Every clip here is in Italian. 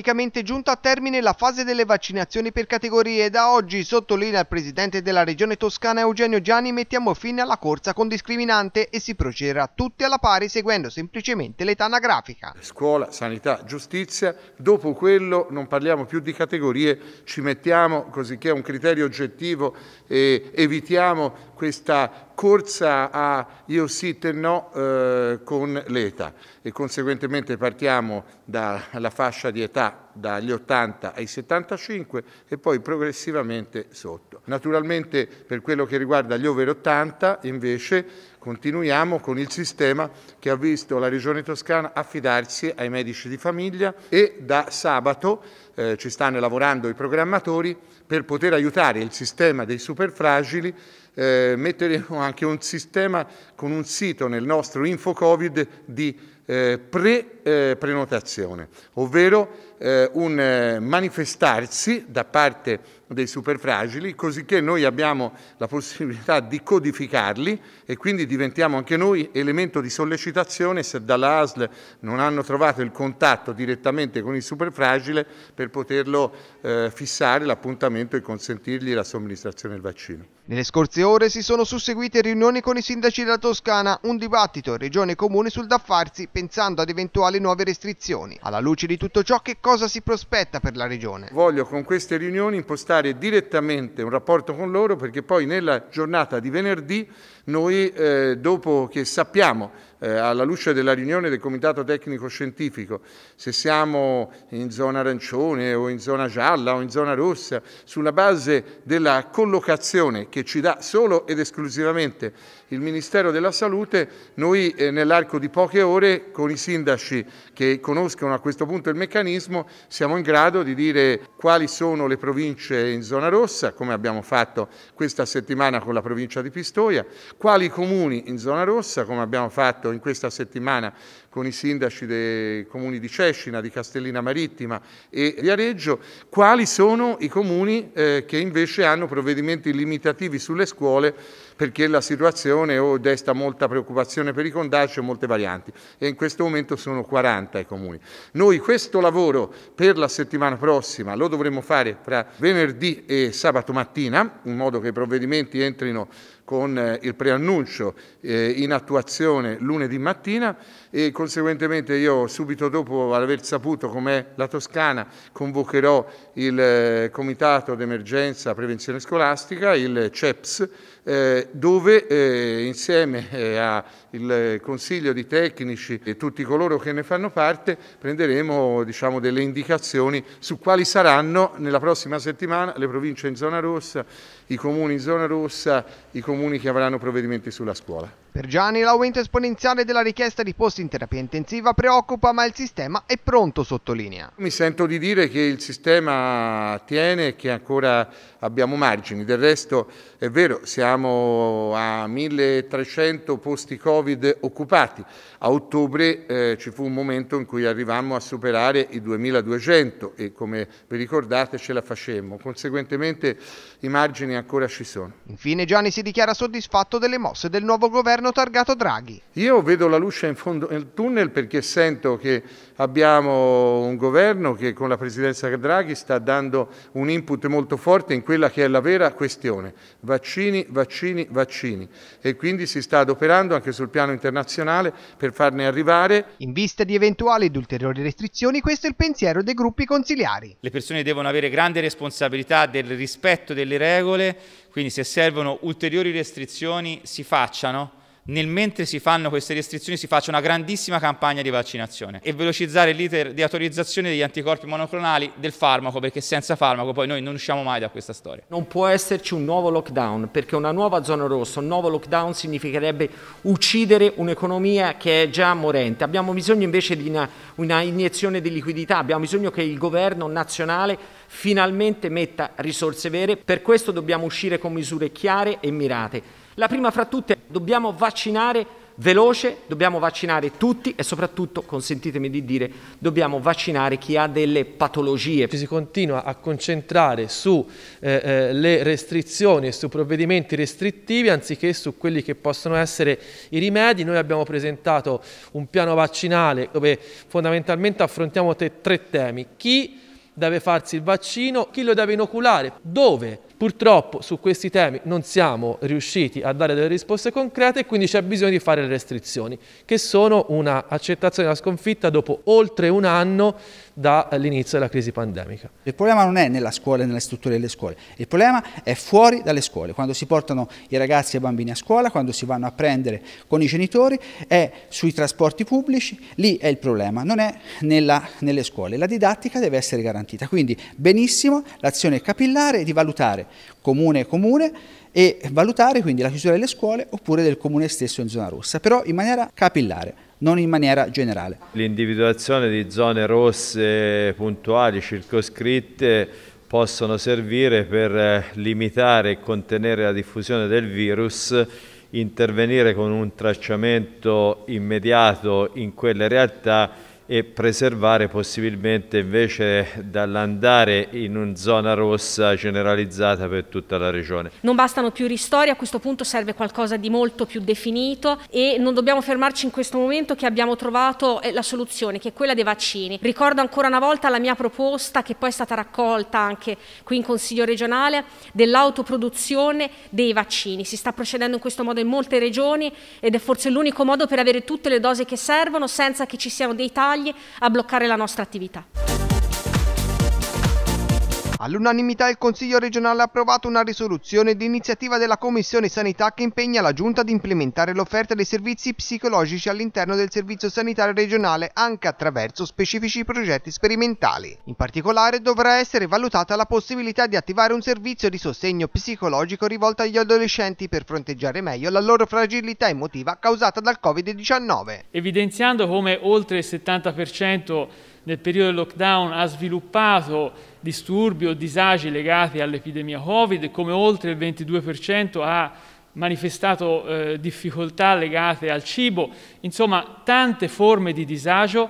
praticamente giunta a termine la fase delle vaccinazioni per categorie e da oggi, sottolinea il presidente della regione toscana Eugenio Gianni, mettiamo fine alla corsa con discriminante e si procederà tutti alla pari seguendo semplicemente l'età anagrafica. Scuola, sanità, giustizia, dopo quello non parliamo più di categorie, ci mettiamo così che è un criterio oggettivo e evitiamo questa corsa a io sì te no eh, con l'ETA e conseguentemente partiamo dalla fascia di età dagli 80 ai 75 e poi progressivamente sotto. Naturalmente per quello che riguarda gli over 80 invece continuiamo con il sistema che ha visto la Regione Toscana affidarsi ai medici di famiglia e da sabato eh, ci stanno lavorando i programmatori per poter aiutare il sistema dei superfragili eh, metteremo anche un sistema con un sito nel nostro InfoCovid di eh, pre-prenotazione, eh, ovvero eh, un eh, manifestarsi da parte dei superfragili, cosicché noi abbiamo la possibilità di codificarli e quindi diventiamo anche noi elemento di sollecitazione se dalla ASL non hanno trovato il contatto direttamente con il superfragile per poterlo eh, fissare l'appuntamento e consentirgli la somministrazione del vaccino. Nelle scorse ore si sono susseguite riunioni con i sindaci della Toscana, un dibattito regione e comune sul da farsi pensando ad eventuali nuove restrizioni. Alla luce di tutto ciò che cosa cosa si prospetta per la regione? Voglio con queste riunioni impostare direttamente un rapporto con loro perché poi nella giornata di venerdì noi eh, dopo che sappiamo eh, alla luce della riunione del Comitato Tecnico Scientifico se siamo in zona arancione o in zona gialla o in zona rossa, sulla base della collocazione che ci dà solo ed esclusivamente il Ministero della Salute, noi eh, nell'arco di poche ore con i sindaci che conoscono a questo punto il meccanismo siamo in grado di dire quali sono le province in zona rossa, come abbiamo fatto questa settimana con la provincia di Pistoia, quali comuni in zona rossa, come abbiamo fatto in questa settimana con i sindaci dei comuni di Cescina, di Castellina Marittima e di Areggio, quali sono i comuni eh, che invece hanno provvedimenti limitativi sulle scuole perché la situazione oh, desta molta preoccupazione per i condaci e molte varianti e in questo momento sono 40 i comuni. Noi questo lavoro per la settimana prossima lo dovremo fare fra venerdì e sabato mattina in modo che i provvedimenti entrino con eh, il preannuncio eh, in attuazione lunedì mattina, e conseguentemente io subito dopo aver saputo com'è la Toscana convocherò il eh, Comitato d'Emergenza Prevenzione Scolastica, il CEPS, eh, dove eh, insieme al Consiglio di Tecnici e tutti coloro che ne fanno parte prenderemo diciamo, delle indicazioni su quali saranno nella prossima settimana le province in zona rossa, i comuni in zona rossa, i comuni che avranno provvedimenti sulla scuola. Per Gianni l'aumento esponenziale della richiesta di posti in terapia intensiva preoccupa, ma il sistema è pronto, sottolinea. Mi sento di dire che il sistema tiene e che ancora abbiamo margini. Del resto è vero, siamo a 1300 posti Covid occupati. A ottobre eh, ci fu un momento in cui arrivammo a superare i 2200 e come vi ricordate ce la facemmo. Conseguentemente i margini ancora ci sono. Infine Gianni si dichiara soddisfatto delle mosse del nuovo governo targato Draghi. Io vedo la luce in fondo nel tunnel perché sento che Abbiamo un governo che con la presidenza Draghi sta dando un input molto forte in quella che è la vera questione, vaccini, vaccini, vaccini. E quindi si sta adoperando anche sul piano internazionale per farne arrivare. In vista di eventuali ed ulteriori restrizioni, questo è il pensiero dei gruppi consiliari. Le persone devono avere grande responsabilità del rispetto delle regole, quindi se servono ulteriori restrizioni si facciano nel mentre si fanno queste restrizioni si faccia una grandissima campagna di vaccinazione e velocizzare l'iter di autorizzazione degli anticorpi monoclonali del farmaco perché senza farmaco poi noi non usciamo mai da questa storia. Non può esserci un nuovo lockdown perché una nuova zona rossa, un nuovo lockdown significherebbe uccidere un'economia che è già morente. Abbiamo bisogno invece di una, una iniezione di liquidità, abbiamo bisogno che il governo nazionale finalmente metta risorse vere, per questo dobbiamo uscire con misure chiare e mirate la prima fra tutte, dobbiamo vaccinare veloce, dobbiamo vaccinare tutti e soprattutto, consentitemi di dire, dobbiamo vaccinare chi ha delle patologie. Ci si continua a concentrare sulle eh, eh restrizioni e su provvedimenti restrittivi anziché su quelli che possono essere i rimedi. Noi abbiamo presentato un piano vaccinale dove fondamentalmente affrontiamo tre temi. Chi deve farsi il vaccino, chi lo deve inoculare, dove Purtroppo su questi temi non siamo riusciti a dare delle risposte concrete e quindi c'è bisogno di fare le restrizioni, che sono un'accettazione della sconfitta dopo oltre un anno dall'inizio della crisi pandemica. Il problema non è nella scuola e nelle strutture delle scuole, il problema è fuori dalle scuole, quando si portano i ragazzi e i bambini a scuola, quando si vanno a prendere con i genitori, è sui trasporti pubblici, lì è il problema, non è nella, nelle scuole. La didattica deve essere garantita, quindi benissimo l'azione capillare di valutare comune comune e valutare quindi la chiusura delle scuole oppure del comune stesso in zona rossa, però in maniera capillare non in maniera generale. L'individuazione di zone rosse puntuali, circoscritte, possono servire per eh, limitare e contenere la diffusione del virus, intervenire con un tracciamento immediato in quelle realtà e preservare possibilmente invece dall'andare in una zona rossa generalizzata per tutta la regione. Non bastano più ristori, a questo punto serve qualcosa di molto più definito e non dobbiamo fermarci in questo momento che abbiamo trovato eh, la soluzione, che è quella dei vaccini. Ricordo ancora una volta la mia proposta che poi è stata raccolta anche qui in Consiglio regionale dell'autoproduzione dei vaccini. Si sta procedendo in questo modo in molte regioni ed è forse l'unico modo per avere tutte le dosi che servono senza che ci siano dei tagli tagli a bloccare la nostra attività. All'unanimità il Consiglio regionale ha approvato una risoluzione d'iniziativa della Commissione Sanità che impegna la Giunta ad implementare l'offerta dei servizi psicologici all'interno del Servizio Sanitario regionale anche attraverso specifici progetti sperimentali. In particolare dovrà essere valutata la possibilità di attivare un servizio di sostegno psicologico rivolto agli adolescenti per fronteggiare meglio la loro fragilità emotiva causata dal Covid-19. Evidenziando come oltre il 70% nel periodo del lockdown ha sviluppato disturbi o disagi legati all'epidemia Covid, come oltre il 22% ha manifestato eh, difficoltà legate al cibo, insomma tante forme di disagio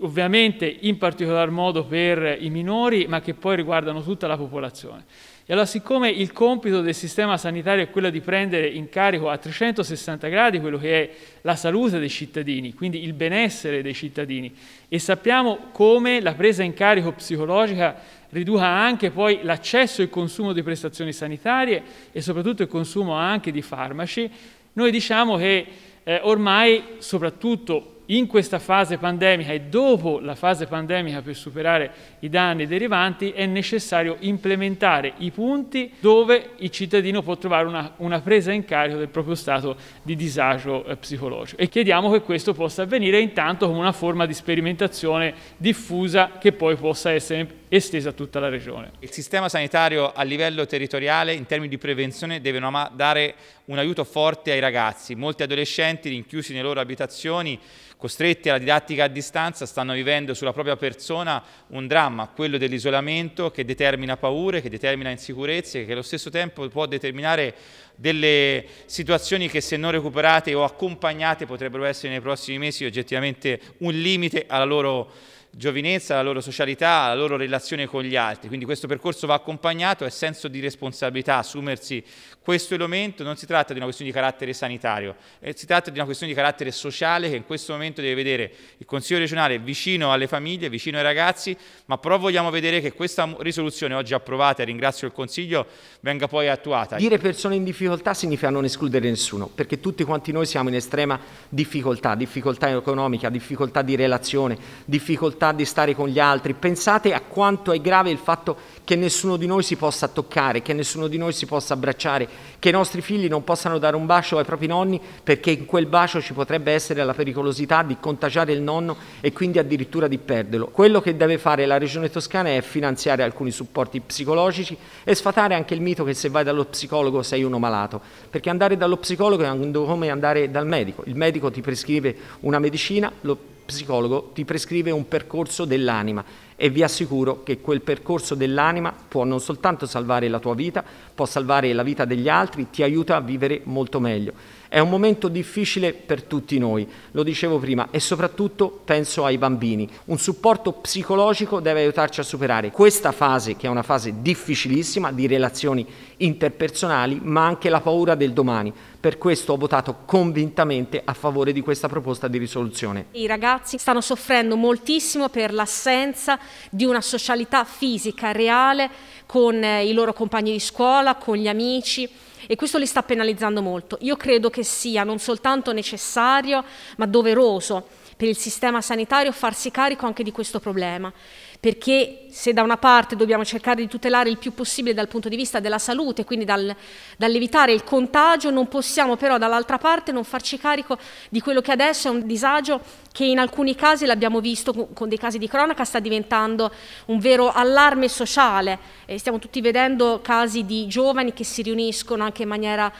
ovviamente in particolar modo per i minori, ma che poi riguardano tutta la popolazione. E allora, siccome il compito del sistema sanitario è quello di prendere in carico a 360 gradi quello che è la salute dei cittadini, quindi il benessere dei cittadini, e sappiamo come la presa in carico psicologica riduca anche poi l'accesso e il consumo di prestazioni sanitarie e soprattutto il consumo anche di farmaci, noi diciamo che eh, ormai, soprattutto in questa fase pandemica e dopo la fase pandemica per superare i danni derivanti, è necessario implementare i punti dove il cittadino può trovare una, una presa in carico del proprio stato di disagio eh, psicologico. E chiediamo che questo possa avvenire intanto come una forma di sperimentazione diffusa che poi possa essere estesa a tutta la regione. Il sistema sanitario a livello territoriale in termini di prevenzione deve dare un aiuto forte ai ragazzi. Molti adolescenti rinchiusi nelle loro abitazioni, costretti alla didattica a distanza, stanno vivendo sulla propria persona un dramma, quello dell'isolamento che determina paure, che determina insicurezze, che allo stesso tempo può determinare delle situazioni che se non recuperate o accompagnate potrebbero essere nei prossimi mesi oggettivamente un limite alla loro giovinezza, la loro socialità, la loro relazione con gli altri. Quindi questo percorso va accompagnato, è senso di responsabilità, assumersi questo elemento, non si tratta di una questione di carattere sanitario, eh, si tratta di una questione di carattere sociale che in questo momento deve vedere il Consiglio regionale vicino alle famiglie, vicino ai ragazzi, ma però vogliamo vedere che questa risoluzione oggi approvata, e ringrazio il Consiglio, venga poi attuata. Dire persone in difficoltà significa non escludere nessuno, perché tutti quanti noi siamo in estrema difficoltà, difficoltà economica, difficoltà di relazione, difficoltà volontà di stare con gli altri, pensate a quanto è grave il fatto che nessuno di noi si possa toccare, che nessuno di noi si possa abbracciare, che i nostri figli non possano dare un bacio ai propri nonni perché in quel bacio ci potrebbe essere la pericolosità di contagiare il nonno e quindi addirittura di perderlo. Quello che deve fare la Regione Toscana è finanziare alcuni supporti psicologici e sfatare anche il mito che se vai dallo psicologo sei uno malato, perché andare dallo psicologo è come andare dal medico. Il medico ti prescrive una medicina, lo psicologo ti prescrive un percorso dell'anima e vi assicuro che quel percorso dell'anima può non soltanto salvare la tua vita, può salvare la vita degli altri, ti aiuta a vivere molto meglio. È un momento difficile per tutti noi, lo dicevo prima, e soprattutto penso ai bambini. Un supporto psicologico deve aiutarci a superare questa fase, che è una fase difficilissima di relazioni interpersonali, ma anche la paura del domani. Per questo ho votato convintamente a favore di questa proposta di risoluzione. I ragazzi stanno soffrendo moltissimo per l'assenza di una socialità fisica reale con eh, i loro compagni di scuola, con gli amici e questo li sta penalizzando molto. Io credo che sia non soltanto necessario, ma doveroso per il sistema sanitario farsi carico anche di questo problema, perché se da una parte dobbiamo cercare di tutelare il più possibile dal punto di vista della salute, quindi dal, dall'evitare il contagio, non possiamo però dall'altra parte non farci carico di quello che adesso è un disagio che in alcuni casi l'abbiamo visto con dei casi di cronaca sta diventando un vero allarme sociale, eh, stiamo tutti vedendo casi di giovani che si riuniscono anche in maniera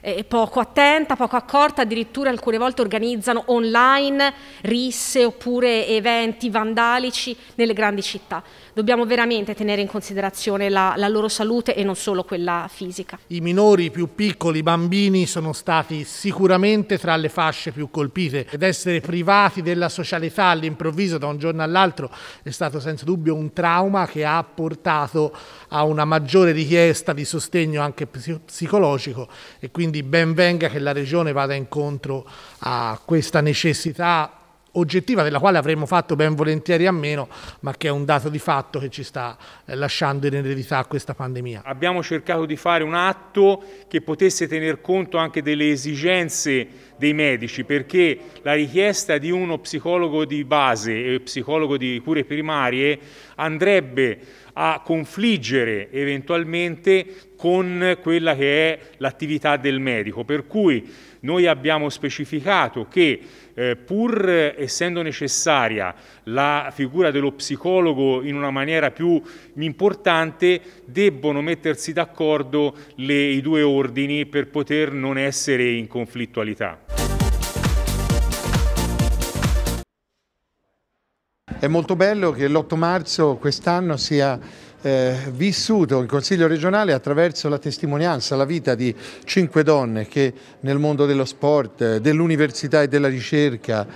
eh, poco attenta, poco accorta, addirittura alcune volte organizzano online risse oppure eventi vandalici nelle grandi città. Dobbiamo veramente tenere in considerazione la, la loro salute e non solo quella fisica. I minori i più piccoli, i bambini sono stati sicuramente tra le fasce più colpite ed essere privati della socialità all'improvviso da un giorno all'altro è stato senza dubbio un trauma che ha portato a una maggiore richiesta di sostegno anche psicologico e quindi quindi ben venga che la Regione vada incontro a questa necessità oggettiva della quale avremmo fatto ben volentieri a meno, ma che è un dato di fatto che ci sta eh, lasciando in eredità questa pandemia. Abbiamo cercato di fare un atto che potesse tener conto anche delle esigenze dei medici, perché la richiesta di uno psicologo di base e psicologo di cure primarie andrebbe a confliggere eventualmente con quella che è l'attività del medico. Per cui noi abbiamo specificato che eh, pur essendo necessaria la figura dello psicologo in una maniera più importante, debbono mettersi d'accordo i due ordini per poter non essere in conflittualità. È molto bello che l'8 marzo quest'anno sia eh, vissuto in Consiglio regionale attraverso la testimonianza, la vita di cinque donne che nel mondo dello sport, dell'università e della ricerca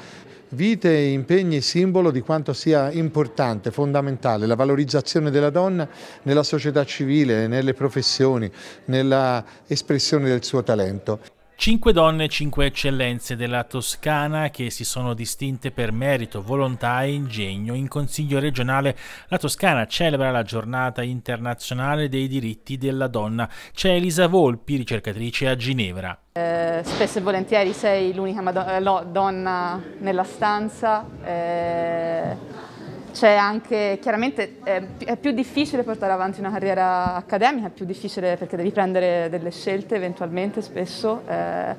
vite, e impegni simbolo di quanto sia importante, fondamentale la valorizzazione della donna nella società civile, nelle professioni, nella espressione del suo talento. Cinque donne cinque eccellenze della Toscana che si sono distinte per merito, volontà e ingegno. In Consiglio regionale la Toscana celebra la giornata internazionale dei diritti della donna. C'è Elisa Volpi, ricercatrice a Ginevra. Eh, spesso e volentieri sei l'unica eh, donna nella stanza. Eh c'è anche, chiaramente eh, è più difficile portare avanti una carriera accademica, è più difficile perché devi prendere delle scelte eventualmente spesso. Eh,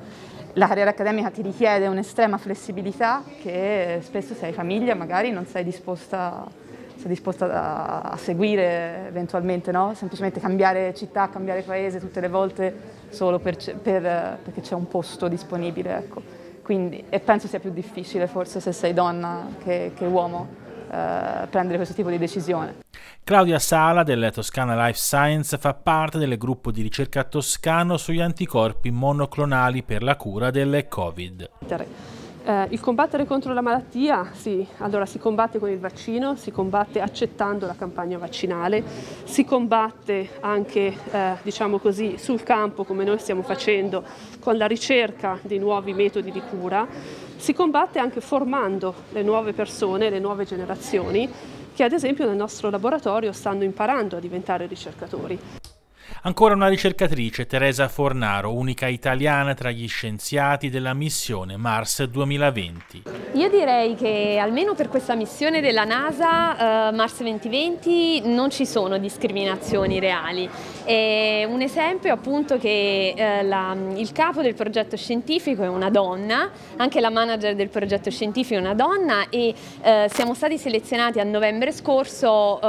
la carriera accademica ti richiede un'estrema flessibilità che spesso se hai famiglia magari non sei disposta, sei disposta a, seguire eventualmente, no? semplicemente cambiare città, cambiare paese tutte le volte solo per, per, perché c'è un posto disponibile. Ecco. Quindi, e penso sia più difficile forse se sei donna che, che uomo. Eh, prendere questo tipo di decisione. Claudia Sala del Toscana Life Science fa parte del gruppo di ricerca toscano sugli anticorpi monoclonali per la cura del Covid. Eh, il combattere contro la malattia, sì, allora si combatte con il vaccino, si combatte accettando la campagna vaccinale, si combatte anche, eh, diciamo così, sul campo come noi stiamo facendo con la ricerca di nuovi metodi di cura, si combatte anche formando le nuove persone, le nuove generazioni che ad esempio nel nostro laboratorio stanno imparando a diventare ricercatori. Ancora una ricercatrice, Teresa Fornaro, unica italiana tra gli scienziati della missione Mars 2020. Io direi che almeno per questa missione della NASA, eh, Mars 2020, non ci sono discriminazioni reali. E un esempio appunto che eh, la, il capo del progetto scientifico è una donna, anche la manager del progetto scientifico è una donna e eh, siamo stati selezionati a novembre scorso 13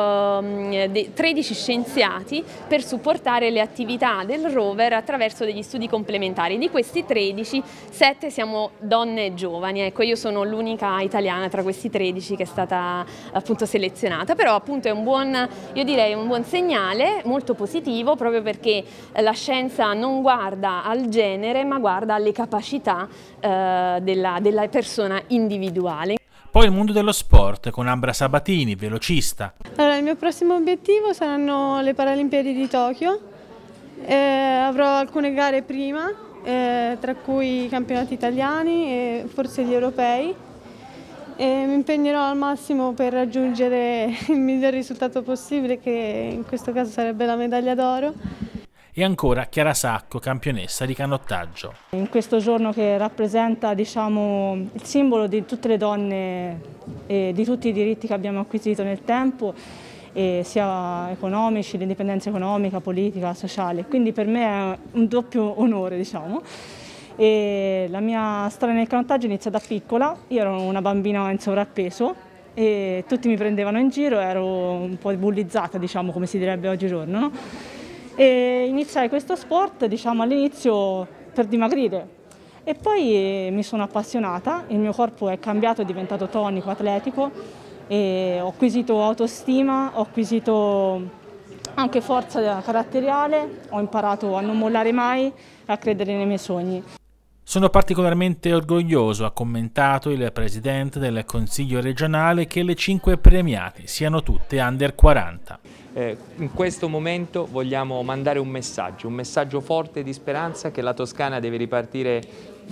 ehm, scienziati per supportare migliorare le attività del rover attraverso degli studi complementari. Di questi 13, 7 siamo donne e giovani, ecco io sono l'unica italiana tra questi 13 che è stata appunto selezionata, però appunto è un buon, io direi un buon segnale, molto positivo, proprio perché eh, la scienza non guarda al genere ma guarda alle capacità eh, della, della persona individuale. Poi il mondo dello sport con Ambra Sabatini, velocista. Allora, il mio prossimo obiettivo saranno le Paralimpiadi di Tokyo eh, avrò alcune gare prima, eh, tra cui i campionati italiani e forse gli europei. E mi impegnerò al massimo per raggiungere il miglior risultato possibile, che in questo caso sarebbe la medaglia d'oro. E ancora Chiara Sacco, campionessa di canottaggio. In questo giorno che rappresenta diciamo, il simbolo di tutte le donne e di tutti i diritti che abbiamo acquisito nel tempo, eh, sia economici, l'indipendenza economica, politica, sociale. Quindi per me è un doppio onore, diciamo. E la mia storia nel canottaggio inizia da piccola, io ero una bambina in sovrappeso e tutti mi prendevano in giro, ero un po' bullizzata, diciamo, come si direbbe oggigiorno. No? E iniziai questo sport, diciamo, all'inizio per dimagrire, e poi eh, mi sono appassionata, il mio corpo è cambiato, è diventato tonico, atletico e ho acquisito autostima, ho acquisito anche forza caratteriale, ho imparato a non mollare mai e a credere nei miei sogni. Sono particolarmente orgoglioso, ha commentato il presidente del Consiglio regionale, che le cinque premiate siano tutte under 40. Eh, in questo momento vogliamo mandare un messaggio, un messaggio forte di speranza che la Toscana deve ripartire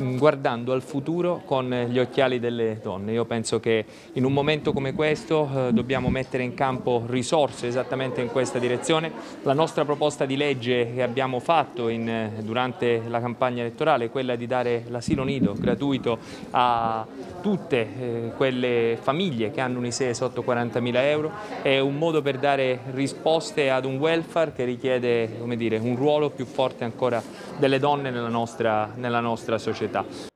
Mm, guardando al futuro con gli occhiali delle donne. Io penso che in un momento come questo eh, dobbiamo mettere in campo risorse esattamente in questa direzione. La nostra proposta di legge che abbiamo fatto in, eh, durante la campagna elettorale è quella di dare l'asilo nido gratuito a tutte eh, quelle famiglie che hanno un ISEE sotto 40.000 euro. È un modo per dare risposte ad un welfare che richiede dire, un ruolo più forte ancora delle donne nella nostra, nella nostra società.